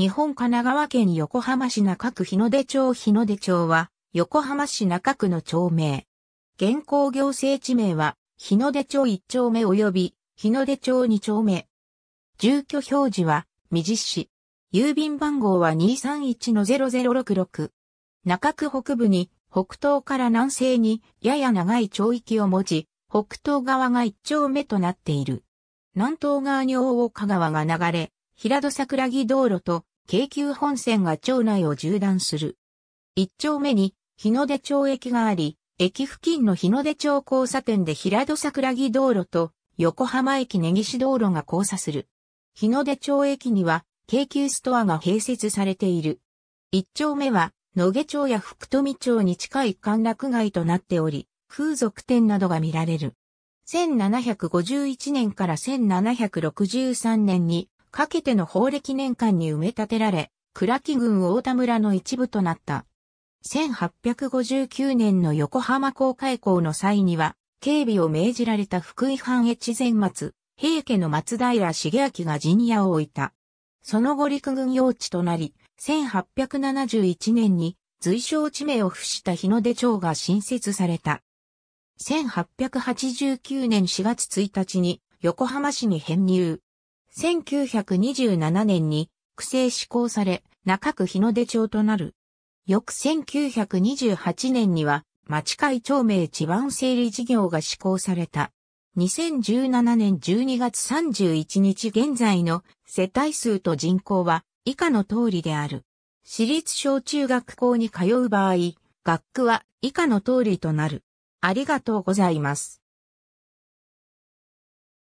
日本神奈川県横浜市中区日の出町日の出町は、横浜市中区の町名。現行行政地名は、日の出町1丁目及び、日の出町2丁目。住居表示は、未実市。郵便番号は231-0066。中区北部に、北東から南西に、やや長い町域を持ち、北東側が1丁目となっている。南東側に大岡川が流れ、平戸桜木道路と京急本線が町内を縦断する。一丁目に日の出町駅があり、駅付近の日の出町交差点で平戸桜木道路と横浜駅根岸道路が交差する。日の出町駅には京急ストアが併設されている。一丁目は野毛町や福富町に近い歓楽街となっており、風俗店などが見られる。1751年から1763年にかけての法暦年間に埋め立てられ、倉木郡大田村の一部となった。1859年の横浜港開港の際には、警備を命じられた福井藩越前松、平家の松平茂明が陣屋を置いた。その後陸軍用地となり、1871年に随所地名を付した日の出町が新設された。1889年4月1日に横浜市に編入。1927年に区政施行され、中区日の出町となる。翌1928年には、町会町名地盤整理事業が施行された。2017年12月31日現在の世帯数と人口は以下の通りである。私立小中学校に通う場合、学区は以下の通りとなる。ありがとうございます。